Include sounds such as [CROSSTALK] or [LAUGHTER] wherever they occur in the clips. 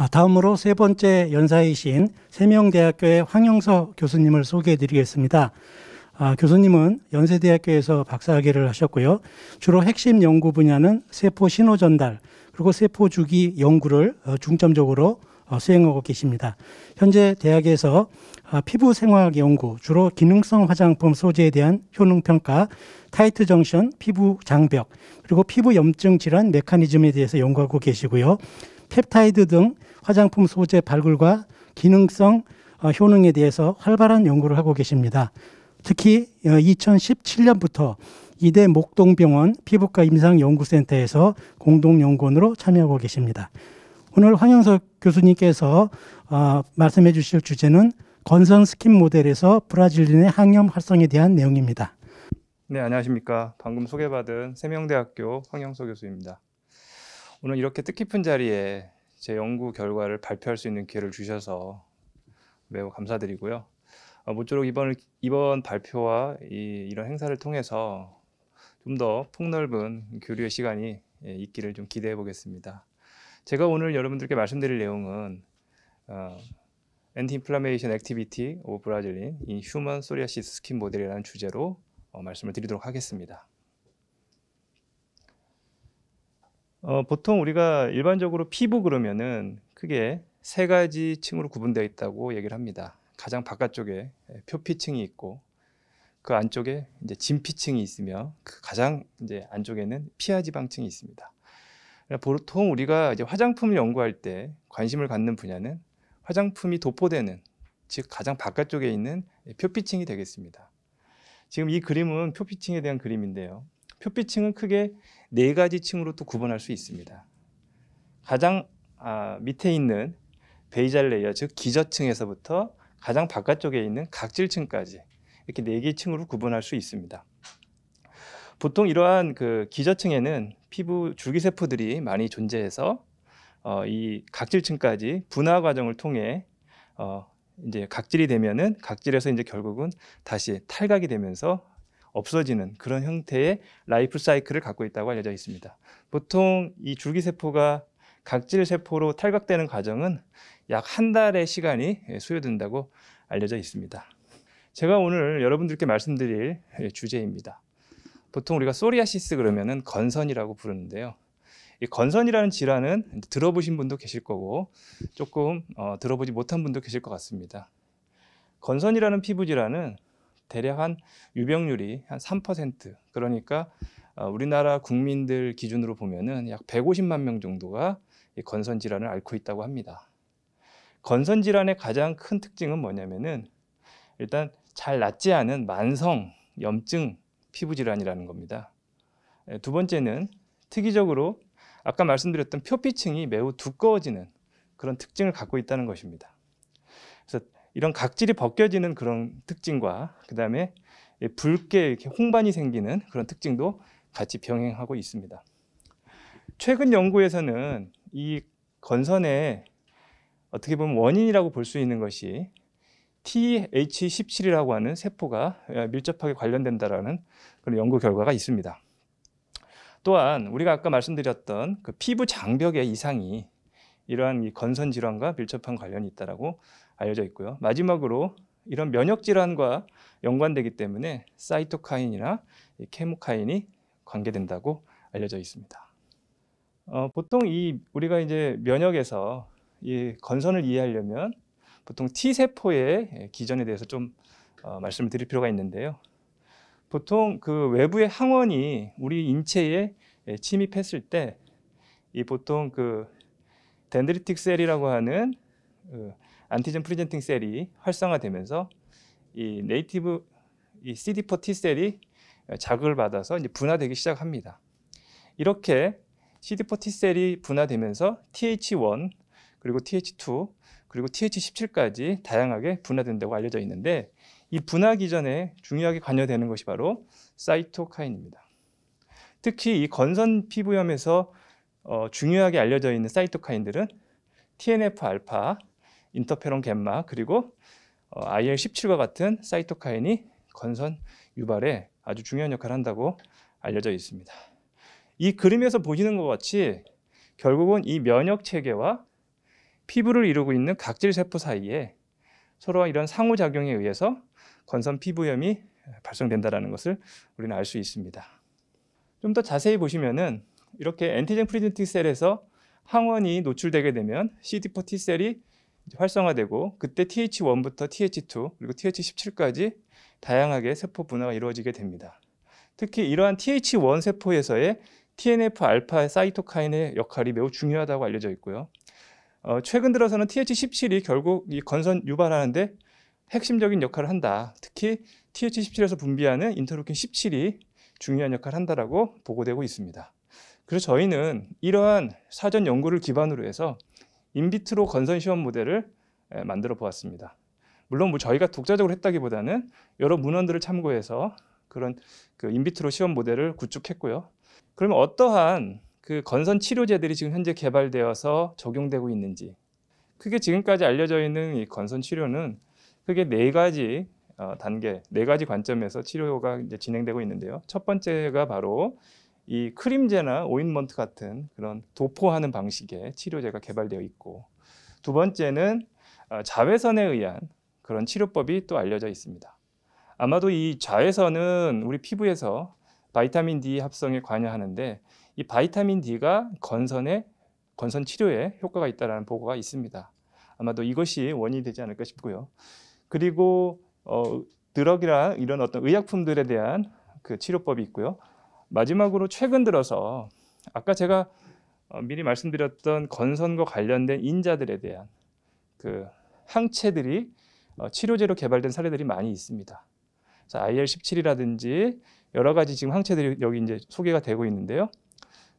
아, 다음으로 세 번째 연사이신 세명대학교의 황영서 교수님을 소개해 드리겠습니다. 아, 교수님은 연세대학교에서 박사학위를 하셨고요. 주로 핵심 연구 분야는 세포 신호 전달 그리고 세포 주기 연구를 어, 중점적으로 어, 수행하고 계십니다. 현재 대학에서 아, 피부 생화학 연구, 주로 기능성 화장품 소재에 대한 효능 평가, 타이트 정션, 피부 장벽, 그리고 피부 염증 질환 메커니즘에 대해서 연구하고 계시고요. 펩타이드 등 화장품 소재 발굴과 기능성 어, 효능에 대해서 활발한 연구를 하고 계십니다. 특히 2017년부터 어, 이대 목동병원 피부과 임상연구센터에서 공동연구원으로 참여하고 계십니다. 오늘 황영석 교수님께서 어, 말씀해 주실 주제는 건선 스킨 모델에서 브라질린의 항염 활성에 대한 내용입니다. 네, 안녕하십니까. 방금 소개받은 세명대학교 황영석 교수입니다. 오늘 이렇게 뜻깊은 자리에 제 연구 결과를 발표할 수 있는 기회를 주셔서 매우 감사드리고요. 어, 모쪼록 이번 이번 발표와 이, 런 행사를 통해서 좀 더 폭넓은 교류의 시간이 예, 있기를 좀 기대해 보겠습니다. 제가 오늘 여러분들께 말씀드릴 내용은 어, Anti-Inflammation Activity of b r a 이라는 주제로 어, 말씀을 드리도록 하겠습니다. 어, 보통 우리가 일반적으로 피부 그러면은 크게 세 가지 층으로 구분되어 있다고 얘기를 합니다. 가장 바깥쪽에 예, 표피층이 있고 그 안쪽에 이제 진피층이 있으며 그 가장 이제 안쪽에는 피하지방층이 있습니다. 그러니까 보통 우리가 이제 화장품을 연구할 때 관심을 갖는 분야는 화장품이 도포되는 즉 가장 바깥쪽에 있는 예, 표피층이 되겠습니다. 지금 이 그림은 표피층에 대한 그림인데요. 표피층은 크게 네 가지 층으로 또 구분할 수 있습니다. 가장 아, 밑에 있는 베이잘 레이어 즉 기저층에서부터 가장 바깥쪽에 있는 각질층까지 이렇게 네 개 층으로 구분할 수 있습니다. 보통 이러한 그 기저층에는 피부 줄기세포들이 많이 존재해서 어, 이 각질층까지 분화 과정을 통해 어, 이제 각질이 되면은 각질에서 이제 결국은 다시 탈각이 되면서 없어지는 그런 형태의 라이프 사이클을 갖고 있다고 알려져 있습니다. 보통 이 줄기세포가 각질세포로 탈각되는 과정은 약 한 달의 시간이 소요된다고 알려져 있습니다. 제가 오늘 여러분들께 말씀드릴 주제입니다. 보통 우리가 소리아시스 그러면은 건선이라고 부르는데요. 이 건선이라는 질환은 들어보신 분도 계실 거고 조금 어, 들어보지 못한 분도 계실 것 같습니다. 건선이라는 피부 질환은 대략 한 유병률이 한 3% 그러니까 어, 우리나라 국민들 기준으로 보면은 약 150만 명 정도가 건선 질환을 앓고 있다고 합니다. 건선 질환의 가장 큰 특징은 뭐냐면은 일단 잘 낫지 않은 만성 염증 피부 질환이라는 겁니다. 예, 두 번째는 특이적으로 아까 말씀드렸던 표피층이 매우 두꺼워지는 그런 특징을 갖고 있다는 것입니다. 그래서 이런 각질이 벗겨지는 그런 특징과 그다음에 붉게 이렇게 홍반이 생기는 그런 특징도 같이 병행하고 있습니다. 최근 연구에서는 이 건선의 어떻게 보면 원인이라고 볼 수 있는 것이 TH17이라고 하는 세포가 어, 밀접하게 관련된다라는 그런 연구 결과가 있습니다. 또한 우리가 아까 말씀드렸던 그 피부 장벽의 이상이 이러한 건선 질환과 밀접한 관련이 있다라고 알려져 있고요. 마지막으로 이런 면역 질환과 연관되기 때문에 사이토카인이나 케모카인이 관계된다고 알려져 있습니다. 어, 보통 이 우리가 이제 면역에서 이 건선을 이해하려면 보통 T 세포의 기전에 대해서 좀 어, 말씀을 드릴 필요가 있는데요. 보통 그 외부의 항원이 우리 인체에 침입했을 때 이 보통 그 덴드리틱 셀이라고 하는 그 안티젠 프리젠팅 셀이 활성화되면서 이 네이티브 이 CD4 T 셀이 자극을 받아서 이제 분화되기 시작합니다. 이렇게 CD4 T 셀이 분화되면서 TH1 그리고 TH2 그리고 TH17까지 다양하게 분화된다고 알려져 있는데 이 분화 기전에 중요하게 관여되는 것이 바로 사이토카인입니다. 특히 이 건선 피부염에서 어, 중요하게 알려져 있는 사이토카인들은 TNF 알파, 인터페론 겜마 그리고 IL-17과 어, 같은 사이토카인이 건선 유발에 아주 중요한 역할을 한다고 알려져 있습니다. 이 그림에서 보시는 것 같이 결국은 이 면역 체계와 피부를 이루고 있는 각질 세포 사이에 서로 이런 상호작용에 의해서 건선 피부염이 발생된다는 것을 우리는 알 수 있습니다. 좀 더 자세히 보시면은 이렇게 엔티젠 프리젠틱 셀에서 항원이 노출되게 되면 CD4 T 셀이 활성화되고 그때 TH1부터 TH2 그리고 TH17까지 다양하게 세포 분화가 이루어지게 됩니다. 특히 이러한 TH1 세포에서의 TNF 알파 사이토카인의 역할이 매우 중요하다고 알려져 있고요. 어, 최근 들어서는 TH17이 결국 이 건선 유발하는데 핵심적인 역할을 한다. 특히 TH17에서 분비하는 인터루킨 17이 중요한 역할을 한다라고 보고되고 있습니다. 그래서 저희는 이러한 사전 연구를 기반으로 해서 인비트로 건선 시험 모델을 만들어 보았습니다. 물론 뭐 저희가 독자적으로 했다기보다는 여러 문헌들을 참고해서 그런 그 인비트로 시험 모델을 구축했고요. 그러면 어떠한 그 건선 치료제들이 지금 현재 개발되어서 적용되고 있는지 크게 지금까지 알려져 있는 이 건선 치료는 크게 네 가지 어, 단계, 네 가지 관점에서 치료가 이제 진행되고 있는데요. 첫 번째가 바로 이 크림제나 오인먼트 같은 그런 도포하는 방식의 치료제가 개발되어 있고 두 번째는 어, 자외선에 의한 그런 치료법이 또 알려져 있습니다. 아마도 이 자외선은 우리 피부에서 바이타민 D 합성에 관여하는데 이 바이타민 D가 건선에 건선 치료에 효과가 있다는 보고가 있습니다. 아마도 이것이 원인이 되지 않을까 싶고요. 그리고 어 드럭이나 이런 어떤 의약품들에 대한 그 치료법이 있고요. 마지막으로 최근 들어서 아까 제가 어, 미리 말씀드렸던 건선과 관련된 인자들에 대한 그 항체들이 어, 치료제로 개발된 사례들이 많이 있습니다. IL-17이라든지 여러 가지 지금 항체들이 여기 이제 소개가 되고 있는데요.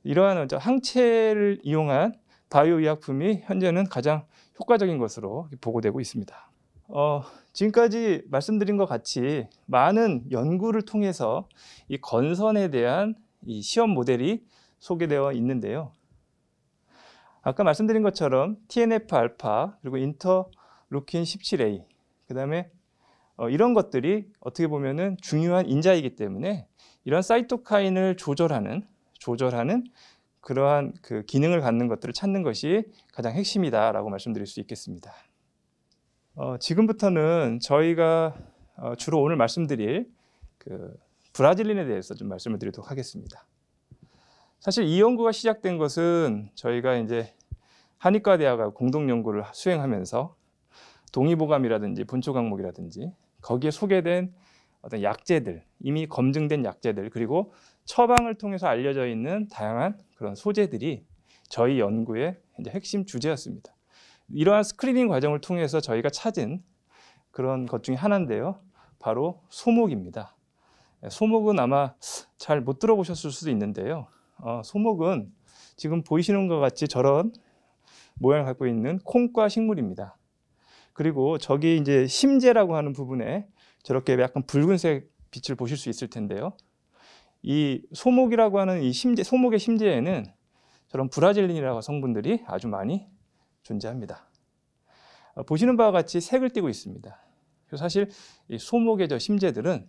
이러한 항체를 이용한 바이오의약품이 현재는 가장 효과적인 것으로 보고되고 있습니다. 어, 지금까지 말씀드린 것 같이 많은 연구를 통해서 이 건선에 대한 이 시험 모델이 소개되어 있는데요. 아까 말씀드린 것처럼 TNF 알파 그리고 인터루킨 17A 그 다음에 어, 이런 것들이 어떻게 보면 중요한 인자이기 때문에 이런 사이토카인을 조절하는 조절하는 그러한 그 기능을 갖는 것들을 찾는 것이 가장 핵심이다라고 말씀드릴 수 있겠습니다. 어, 지금부터는 저희가 어, 주로 오늘 말씀드릴 그 브라질린에 대해서 좀 말씀을 드리도록 하겠습니다. 사실 이 연구가 시작된 것은 저희가 이제 한의과 대학과 공동 연구를 수행하면서 동의보감이라든지 분초 강목이라든지 거기에 소개된 어떤 약재들 이미 검증된 약재들 그리고 처방을 통해서 알려져 있는 다양한 그런 소재들이 저희 연구의 이제 핵심 주제였습니다. 이러한 스크리닝 과정을 통해서 저희가 찾은 그런 것 중에 하나인데요. 바로 소목입니다. 예, 소목은 아마 잘 못 들어보셨을 수도 있는데요. 어, 소목은 지금 보이시는 것 같이 저런 모양을 갖고 있는 콩과 식물입니다. 그리고 저기 이제 심재라고 하는 부분에 저렇게 약간 붉은색 빛을 보실 수 있을 텐데요. 이 소목이라고 하는 이 심재, 소목의 심재에는 저런 브라질린이라고 성분들이 아주 많이 존재합니다. 어, 보시는 바와 같이 색을 띠고 있습니다. 사실 소목의 저 심재들은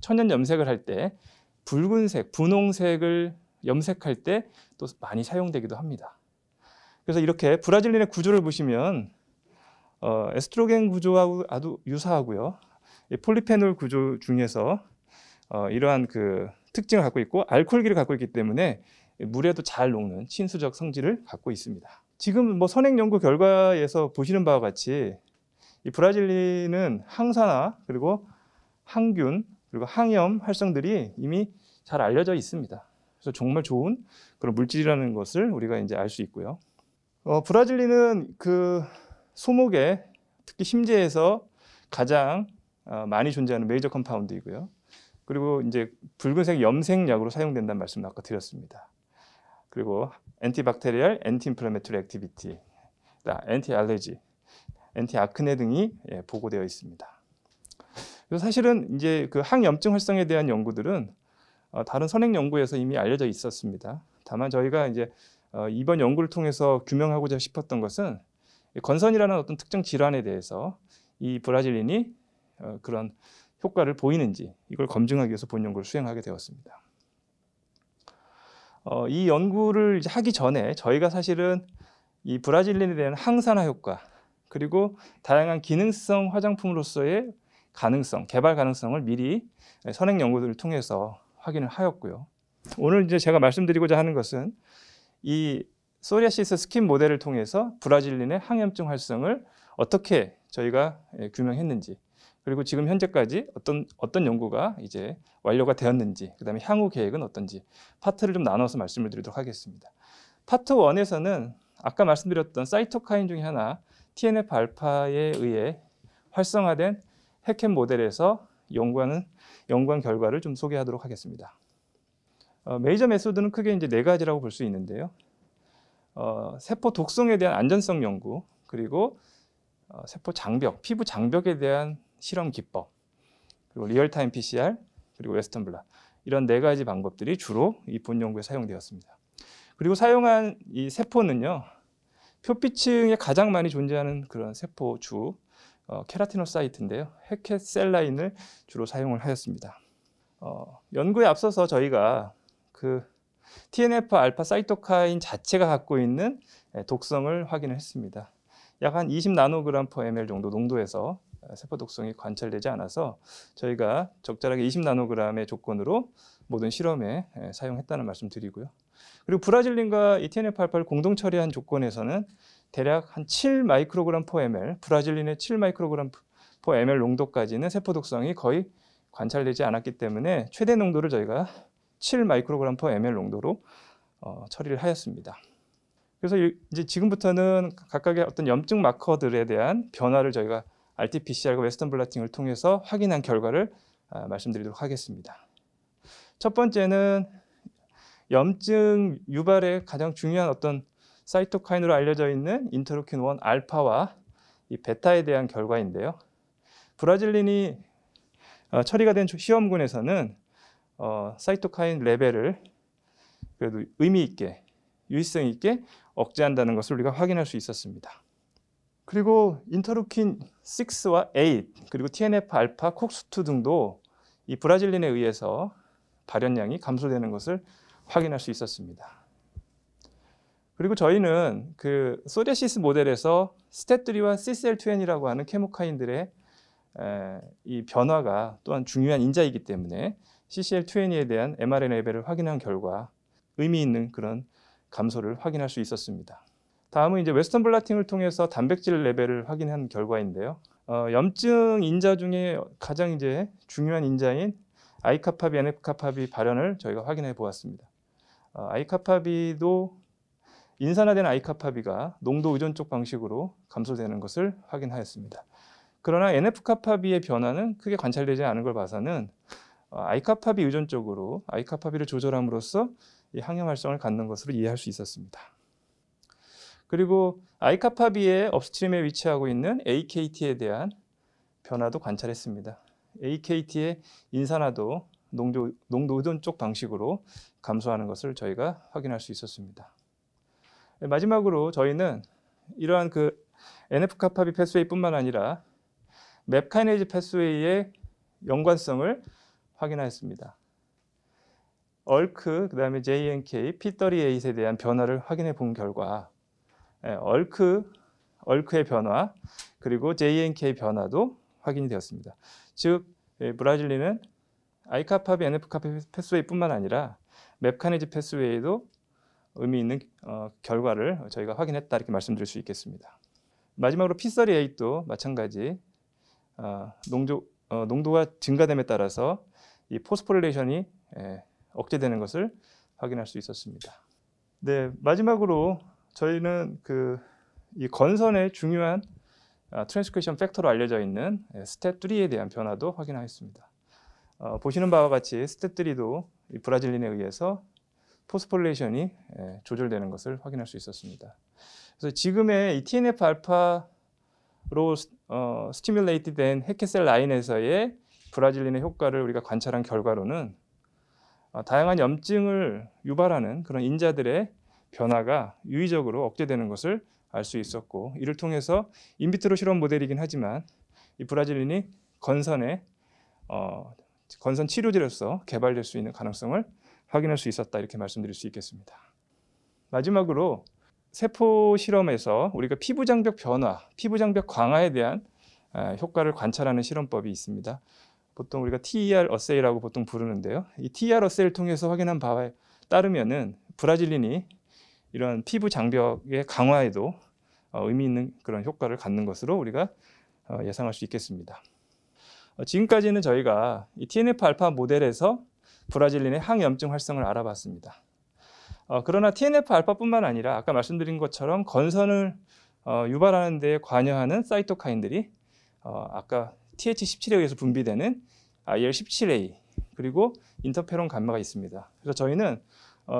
천연 염색을 할 때 붉은색, 분홍색을 염색할 때 또 많이 사용되기도 합니다. 그래서 이렇게 브라질린의 구조를 보시면 어, 에스트로겐 구조하고 아주 유사하고요. 폴리페놀 구조 중에서 어, 이러한 그 특징을 갖고 있고 알코올기를 갖고 있기 때문에 물에도 잘 녹는 친수적 성질을 갖고 있습니다. 지금 뭐 선행 연구 결과에서 보시는 바와 같이 이 브라질리는 항산화 그리고 항균 그리고 항염 활성들이 이미 잘 알려져 있습니다. 그래서 정말 좋은 그런 물질이라는 것을 우리가 이제 알 수 있고요. 어, 브라질리는 그 소목에 특히 심재에서 가장 어, 많이 존재하는 메이저 컴파운드이고요. 그리고 이제 붉은색 염색약으로 사용된다는 말씀을 아까 드렸습니다. 그리고 엔티박테리얼, 엔티인플라메토리 액티비티, 엔티알레지, 엔티아크네 등이 예, 보고되어 있습니다. 그래서 사실은 이제 그 항염증 활성에 대한 연구들은 어, 다른 선행 연구에서 이미 알려져 있었습니다. 다만 저희가 이제 어, 이번 연구를 통해서 규명하고자 싶었던 것은 건선이라는 어떤 특정 질환에 대해서 이 브라질린이 어, 그런 효과를 보이는지 이걸 검증하기 위해서 본 연구를 수행하게 되었습니다. 어, 이 연구를 하기 전에 저희가 사실은 이 브라질린에 대한 항산화 효과 그리고 다양한 기능성 화장품으로서의 가능성, 개발 가능성을 미리 선행 연구들을 통해서 확인을 하였고요. 오늘 이제 제가 말씀드리고자 하는 것은 이 소리아시스 스킨 모델을 통해서 브라질린의 항염증 활성을 어떻게 저희가 예, 규명했는지 그리고 지금 현재까지 어떤 어떤 연구가 이제 완료가 되었는지, 그다음에 향후 계획은 어떤지 파트를 좀 나눠서 말씀을 드리도록 하겠습니다. 파트 1에서는 아까 말씀드렸던 사이토카인 중에 하나 TNF 알파에 의해 활성화된 핵캠 모델에서 연구하는 연구한 결과를 좀 소개하도록 하겠습니다. 어, 메이저 메소드는 크게 이제 네 가지라고 볼 수 있는데요. 어, 세포 독성에 대한 안전성 연구 그리고 어, 세포 장벽, 피부 장벽에 대한 실험 기법, 그리고 리얼타임 PCR, 그리고 웨스턴 블라 이런 네 가지 방법들이 주로 이 본 연구에 사용되었습니다. 그리고 사용한 이 세포는요. 표피층에 가장 많이 존재하는 그런 세포주 어, 케라티노사이트인데요. 헤켓셀라인을 주로 사용을 하였습니다. 어, 연구에 앞서서 저희가 그 TNF 알파 사이토카인 자체가 갖고 있는 예, 독성을 확인을 했습니다. 약 한 20 나노그램 퍼 ml 정도 농도에서 세포 독성이 관찰되지 않아서 저희가 적절하게 20나노그램의 조건으로 모든 실험에 사용했다는 말씀 드리고요. 그리고 브라질린과 ETNF88 공동 처리한 조건에서는 대략 한 7 마이크로그램 포 ml, 브라질린의 7 마이크로그램 포 ml 농도까지는 세포 독성이 거의 관찰되지 않았기 때문에 최대 농도를 저희가 7 마이크로그램 포 ml 농도로 어, 처리를 하였습니다. 그래서 이제 지금부터는 각각의 어떤 염증 마커들에 대한 변화를 저희가 RT-PCR과 웨스턴 블라팅을 통해서 확인한 결과를 아, 말씀드리도록 하겠습니다. 첫 번째는 염증 유발의 가장 중요한 어떤 사이토카인으로 알려져 있는 인터루킨 1 알파와 이 베타에 대한 결과인데요. 브라질린이 어, 처리가 된 시험군에서는 어, 사이토카인 레벨을 그래도 의미 있게 유의성 있게 억제한다는 것을 우리가 확인할 수 있었습니다. 그리고 인터루킨 6와 8 그리고 TNF 알파, 콕스2 등도 이 브라질린에 의해서 발현량이 감소되는 것을 확인할 수 있었습니다. 그리고 저희는 그 소데시스 모델에서 스탯3와 CCL2N이라고 하는 케모카인들의 이 변화가 또한 중요한 인자이기 때문에 CCL2N에 대한 mRNA 레벨 확인한 결과 의미 있는 그런 감소를 확인할 수 있었습니다. 다음은 이제 웨스턴 블라팅을 통해서 단백질 레벨을 확인한 결과인데요. 어, 염증 인자 중에 가장 이제 중요한 인자인 아이카파비, NF카파비 발현을 저희가 확인해 보았습니다. 어, 아이카파비도 인산화된 아이카파비가 농도 의존 쪽 방식으로 감소되는 것을 확인하였습니다. 그러나 NF카파비의 변화는 크게 관찰되지 않은 걸 봐서는 어, 아이카파비 의존 쪽으로 아이카파비를 조절함으로써 항염 활성을 갖는 것으로 이해할 수 있었습니다. 그리고 아이카파비의 업스트림에 위치하고 있는 AKT에 대한 변화도 관찰했습니다. AKT의 인산화도 농도, 농도 의존 쪽 방식으로 감소하는 것을 저희가 확인할 수 있었습니다. 네, 마지막으로 저희는 이러한 그 NF카파비 패스웨이뿐만 아니라 맵카이네즈 패스웨이의 연관성을 확인하였습니다. 얼크, 그 다음에 JNK, P38에 대한 변화를 확인해 본 결과 예, 얼크, 얼크의 변화 그리고 JNK 변화도 확인이 되었습니다. 즉 브라질리는 아이카파 NF카 패스웨이뿐만 아니라 맵카니지 패스웨이도 의미 있는 어, 결과를 저희가 확인했다 이렇게 말씀드릴 수 있겠습니다. 마지막으로 P38도 마찬가지 어, 농조, 어, 농도가 증가됨에 따라서 이 포스포릴레이션이 예, 억제되는 것을 확인할 수 있었습니다. 네, 마지막으로 저희는 그 이 건선의 중요한 아, 트랜스크션 팩터로 알려져 있는 예, 스텝 3에 대한 변화도 확인하였습니다. 어, 보시는 바와 같이 스텝 3도 브라질린에 의해서 포스폴레이션이 예, 조절되는 것을 확인할 수 있었습니다. 그래서 지금의 이 TNF 알파로 어, 스티뮬레이트 된 핵캐셀 라인에서의 브라질린의 효과를 우리가 관찰한 결과로는 어, 다양한 염증을 유발하는 그런 인자들의 변화가 유의적으로 억제되는 것을 알 수 있었고 이를 통해서 인비트로 실험 모델이긴 하지만 이 브라질린이 건선에 어, 건선 치료제로서 개발될 수 있는 가능성을 확인할 수 있었다 이렇게 말씀드릴 수 있겠습니다. 마지막으로 세포 실험에서 우리가 피부 장벽 변화, 피부 장벽 강화에 대한 아, 효과를 관찰하는 실험법이 있습니다. 보통 우리가 TER 어세이라고 보통 부르는데요. 이 TER 어세이를 통해서 확인한 바에 따르면은 브라질린이 이런 피부 장벽의 강화에도 어, 의미 있는 그런 효과를 갖는 것으로 우리가 어, 예상할 수 있겠습니다. 어, 지금까지는 저희가 이 TNF 알파 모델에서 브라질린의 항염증 활성을 알아봤습니다. 그러나 TNF 알파뿐만 아니라 아까 말씀드린 것처럼 건선을 유발하는 데 관여하는 사이토카인들이 아까 TH17에 의해서 분비되는 IL17A 그리고 인터페론 감마가 있습니다. 그래서 저희는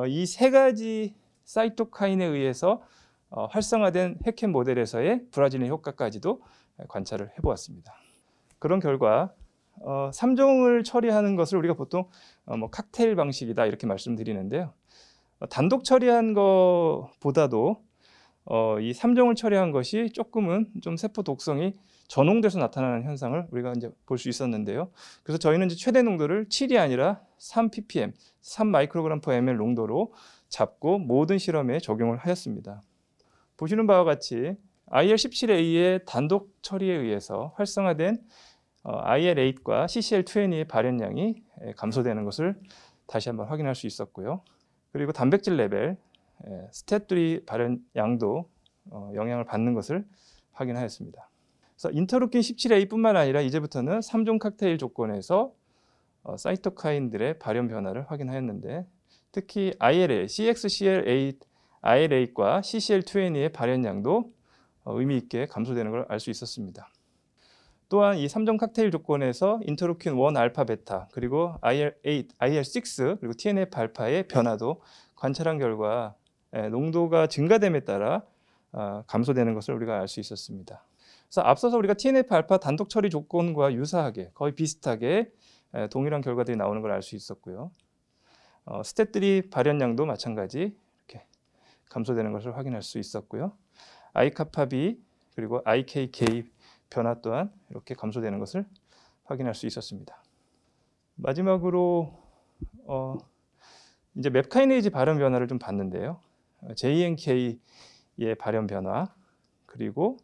이 세 가지 사이토카인에 의해서 어, 활성화된 핵핵 모델에서의 브라질의 효과까지도 관찰을 해보았습니다. 그런 결과 어, 3종을 처리하는 것을 우리가 보통 어, 뭐 칵테일 방식이다 이렇게 말씀드리는데요. 어, 단독 처리한 것보다도 어, 이 3종을 처리한 것이 조금은 좀 세포 독성이 전홍돼서 나타나는 현상을 우리가 이제 볼 수 있었는데요. 그래서 저희는 이제 최대 농도를 7이 아니라 3ppm, 3 마이크로그램 퍼 ml 농도로 잡고 모든 실험에 적용을 하였습니다. 보시는 바와 같이 IL-17A의 단독 처리에 의해서 활성화된 어, IL-8과 CCL2N의 발현량이 감소되는 것을 다시 한번 확인할 수 있었고요. 그리고 단백질 레벨, 스탯3 발현량도 어, 영향을 받는 것을 확인하였습니다. 그래서 인터루킨 17A뿐만 아니라 이제부터는 3종 칵테일 조건에서 어, 사이토카인들의 발현 변화를 확인하였는데 특히 ILA, CXCLA, ILA과 CCL2N의 발현량도 어, 의미 있게 감소되는 걸 알 수 있었습니다. 또한 이 3종 칵테일 조건에서 인터루킨 1 알파 베타 그리고 IL8, IL6 그리고 TNF 알파의 변화도 관찰한 결과 예, 농도가 증가됨에 따라 아, 감소되는 것을 우리가 알 수 있었습니다. 그래서 앞서서 우리가 TNF 알파 단독 처리 조건과 유사하게 거의 비슷하게 예, 동일한 결과들이 나오는 걸 알 수 있었고요. 어, 스탯들이 발현량도 마찬가지 이렇게 감소되는 것을 확인할 수 있었고요. 아이카파 그리고 IKK 변화 또한 이렇게 감소되는 것을 확인할 수 있었습니다. 마지막으로 어, 이제 맵카이네이지 발현 변화를 좀 봤는데요. JNK의 어, 발현 변화 그리고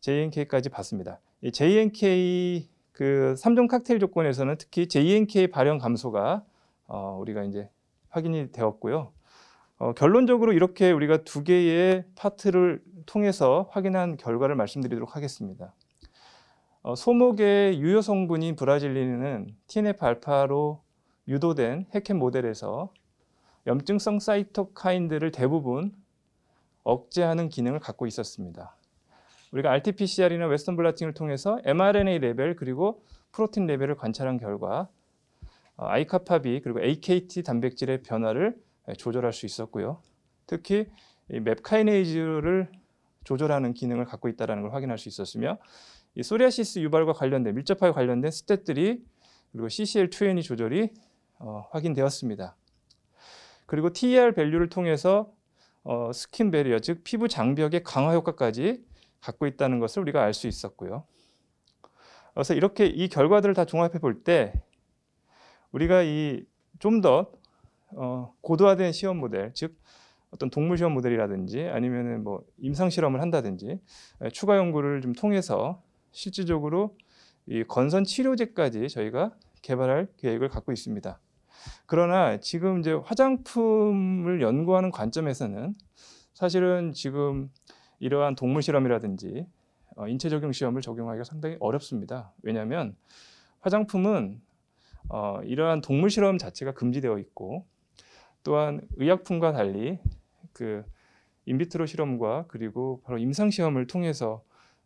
JNK까지 봤습니다. JNK 그 3종 칵테일 조건에서는 특히 JNK 발현 감소가 어, 우리가 이제 확인이 되었고요. 어, 결론적으로 이렇게 우리가 두 개의 파트를 통해서 확인한 결과를 말씀드리도록 하겠습니다. 어, 소목의 유효 성분인 브라질린은 TNF 알파로 유도된 핵핵 모델에서 염증성 사이토카인들을 대부분 억제하는 기능을 갖고 있었습니다. 우리가 RT-PCR이나 웨스턴 블라팅을 통해서 mRNA 레벨 그리고 프로틴 레벨을 관찰한 결과 어, 아이카파비 그리고 AKT 단백질의 변화를 조절할 수 있었고요. 특히 맵카이네이즈를 조절하는 기능을 갖고 있다는 걸 확인할 수 있었으며 이 소리아시스 유발과 관련된 밀접하게 관련된 스탯들이 그리고 CCL2N이 조절이 어, 확인되었습니다. 그리고 TER 밸류를 통해서 어, 스킨 베리어 즉 피부 장벽의 강화 효과까지 갖고 있다는 것을 우리가 알 수 있었고요. 그래서 이렇게 이 결과들을 다 종합해 볼때 우리가 이 좀더 어, 고도화된 시험 모델, 즉 어떤 동물 시험 모델이라든지 아니면은 뭐 임상 실험을 한다든지 추가 연구를 좀 통해서 실질적으로 이 건선 치료제까지 저희가 개발할 계획을 갖고 있습니다. 그러나 지금 이제 화장품을 연구하는 관점에서는 사실은 지금 이러한 동물 실험이라든지 어, 인체 적용 시험을 적용하기가 상당히 어렵습니다. 왜냐하면 화장품은 어, 이러한 동물 실험 자체가 금지되어 있고 또한 의약품과 달리 그 인비트로 실험과 그리고 바로 임상 시험을 통해서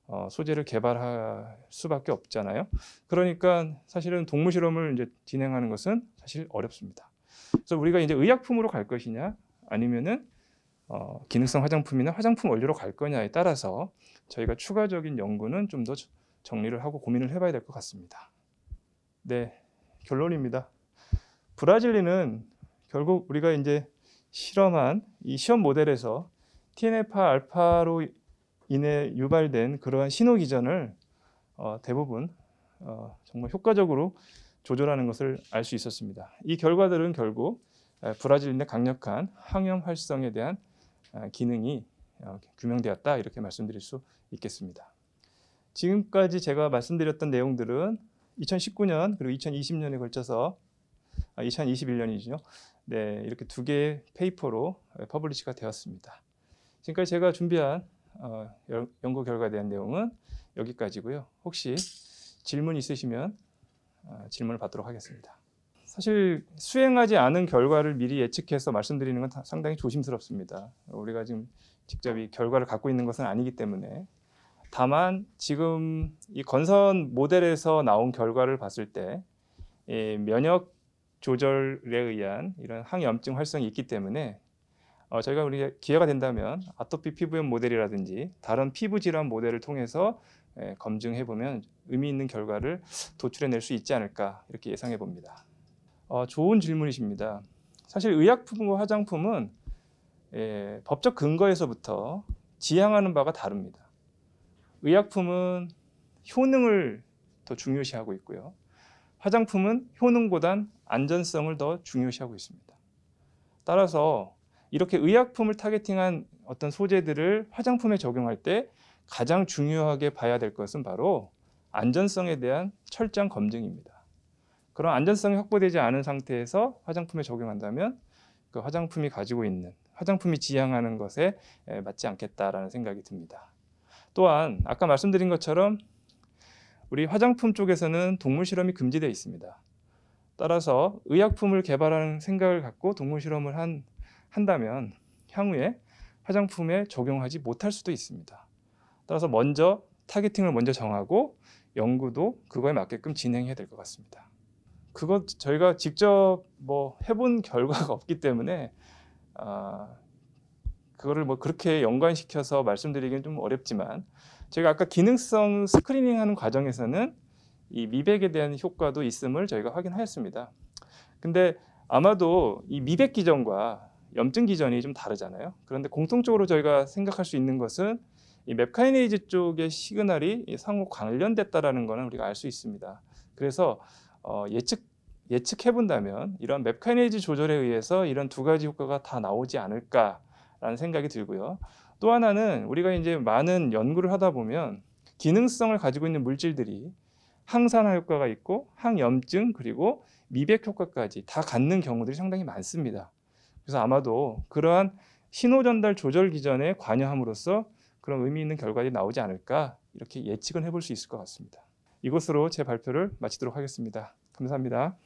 어, 소재를 개발할 수밖에 없잖아요. 그러니까 사실은 동물 실험을 이제 진행하는 것은 사실 어렵습니다. 그래서 우리가 이제 의약품으로 갈 것이냐 아니면은 어, 기능성 화장품이나 화장품 원료로 갈 거냐에 따라서 저희가 추가적인 연구는 좀 더 정리를 하고 고민을 해봐야 될 것 같습니다. 네. 결론입니다. 브라질리는 결국 우리가 이제 실험한 이 시험 모델에서 TNF 알파로 인해 유발된 그러한 신호 기전을 어, 대부분 어, 정말 효과적으로 조절하는 것을 알 수 있었습니다. 이 결과들은 결국 브라질인의 강력한 항염 활성에 대한 아, 기능이 어, 규명되었다 이렇게 말씀드릴 수 있겠습니다. 지금까지 제가 말씀드렸던 내용들은 2019년 그리고 2020년에 걸쳐서 아, 2021년이죠. 네, 이렇게 두 개의 페이퍼로 예, 퍼블리시가 되었습니다. 지금까지 제가 준비한 어, 연구 결과에 대한 내용은 여기까지고요. 혹시 질문 있으시면 어, 질문을 받도록 하겠습니다. 사실 수행하지 않은 결과를 미리 예측해서 말씀드리는 건 상당히 조심스럽습니다. 우리가 지금 직접 이 결과를 갖고 있는 것은 아니기 때문에 다만 지금 이 건선 모델에서 나온 결과를 봤을 때이 면역 조절에 의한 이런 항염증 활성이 있기 때문에 어, 저희가 우리 기회가 된다면 아토피 피부염 모델이라든지 다른 피부 질환 모델을 통해서 예, 검증해 보면 의미 있는 결과를 도출해 낼 수 있지 않을까 이렇게 예상해 봅니다. 어, 좋은 질문이십니다. 사실 의약품과 화장품은 예, 법적 근거에서부터 지향하는 바가 다릅니다. 의약품은 효능을 더 중요시하고 있고요. 화장품은 효능보단 안전성을 더 중요시하고 있습니다. 따라서 이렇게 의약품을 타겟팅한 어떤 소재들을 화장품에 적용할 때 가장 중요하게 봐야 될 것은 바로 안전성에 대한 철저한 검증입니다. 그런 안전성이 확보되지 않은 상태에서 화장품에 적용한다면 그 화장품이 가지고 있는 화장품이 지향하는 것에 맞지 않겠다라는 생각이 듭니다. 또한 아까 말씀드린 것처럼 우리 화장품 쪽에서는 동물 실험이 금지되어 있습니다. 따라서 의약품을 개발하는 생각을 갖고 동물 실험을 한, 한다면 향후에 화장품에 적용하지 못할 수도 있습니다. 따라서 먼저 타겟팅을 먼저 정하고 연구도 그거에 맞게끔 진행해야 될 것 같습니다. 그것 저희가 직접 뭐 해본 [LAUGHS] 결과가 없기 때문에 아, 그거를 뭐 그렇게 연관시켜서 말씀드리기는 좀 어렵지만 제가 아까 기능성 스크리닝하는 과정에서는 이 미백에 대한 효과도 있음을 저희가 확인하였습니다. 근데 아마도 이 미백 기전과 염증 기전이 좀 다르잖아요. 그런데 공통적으로 저희가 생각할 수 있는 것은 이 맵카이네이즈 쪽의 시그널이 상호 관련됐다라는 것은 우리가 알 수 있습니다. 그래서 어, 예측 예측해 본다면 이런 맵카이네이즈 조절에 의해서 이런 두 가지 효과가 다 나오지 않을까 라는 생각이 들고요. 또 하나는 우리가 이제 많은 연구를 하다 보면 기능성을 가지고 있는 물질들이 항산화 효과가 있고 항염증 그리고 미백 효과까지 다 갖는 경우들이 상당히 많습니다. 그래서 아마도 그러한 신호 전달 조절 기전에 관여함으로써 그런 의미 있는 결과들이 나오지 않을까 이렇게 예측은 해볼 수 있을 것 같습니다. 이것으로 제 발표를 마치도록 하겠습니다. 감사합니다.